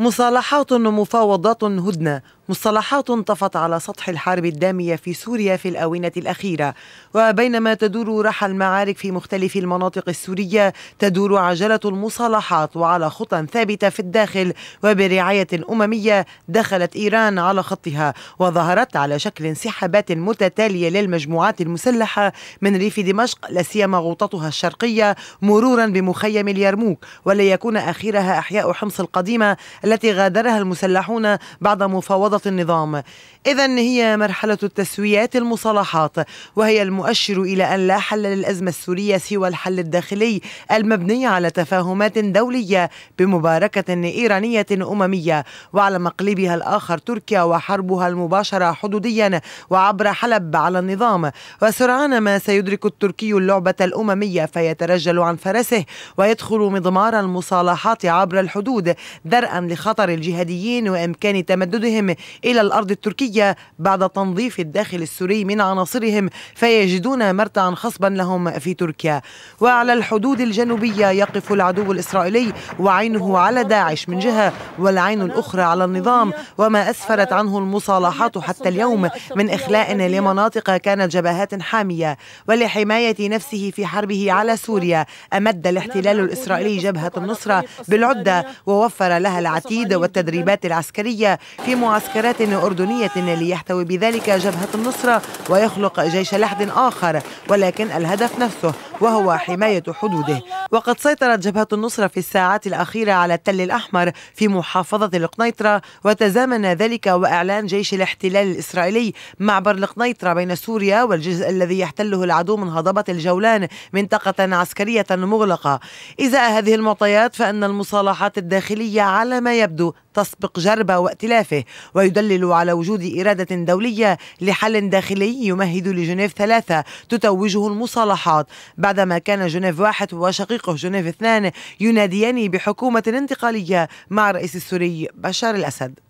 مصالحات ومفاوضات هدنة مصطلحات طفت على سطح الحرب الدامية في سوريا في الآونة الأخيرة وبينما تدور رحى المعارك في مختلف المناطق السورية تدور عجلة المصالحات وعلى خطى ثابتة في الداخل وبرعاية أممية دخلت إيران على خطها وظهرت على شكل انسحابات متتالية للمجموعات المسلحة من ريف دمشق لاسيما غوطتها الشرقية مرورا بمخيم اليرموك وليكون أخيرها أحياء حمص القديمة التي غادرها المسلحون بعد مفاوضة النظام إذا هي مرحلة التسويات المصالحات وهي المؤشر إلى أن لا حل للأزمة السورية سوى الحل الداخلي المبني على تفاهمات دولية بمباركة إيرانية أممية وعلى مقلبها الآخر تركيا وحربها المباشرة حدوديا وعبر حلب على النظام وسرعان ما سيدرك التركي اللعبة الأممية فيترجل عن فرسه ويدخل مضمار المصالحات عبر الحدود درءا خطر الجهاديين وامكان تمددهم الى الارض التركيه بعد تنظيف الداخل السوري من عناصرهم فيجدون مرتعا خصبا لهم في تركيا وعلى الحدود الجنوبيه يقف العدو الاسرائيلي وعينه على داعش من جهه والعين الاخرى على النظام وما اسفرت عنه المصالحات حتى اليوم من اخلاء لمناطق كانت جبهات حاميه ولحمايه نفسه في حربه على سوريا امد الاحتلال الاسرائيلي جبهه النصره بالعده ووفر لها العديد العتيد والتدريبات العسكرية في معسكرات أردنية ليحتوي بذلك جبهة النصرة ويخلق جيش لحد آخر ولكن الهدف نفسه وهو حماية حدوده وقد سيطرت جبهة النصرة في الساعات الأخيرة على التل الأحمر في محافظة القنيطرة وتزامن ذلك وإعلان جيش الاحتلال الإسرائيلي معبر القنيطرة بين سوريا والجزء الذي يحتله العدو من هضبة الجولان منطقة عسكرية مغلقة إزاء هذه المعطيات فإن المصالحات الداخلية على ما يبدو تسبق جربه وائتلافه ويدلل على وجود إرادة دولية لحل داخلي يمهد لجنيف ثلاثة تتوجه المصالحات بعدما كان جنيف واحد وشقيق صديقه جنيف اثنان يناديان بحكومة انتقالية مع الرئيس السوري بشار الأسد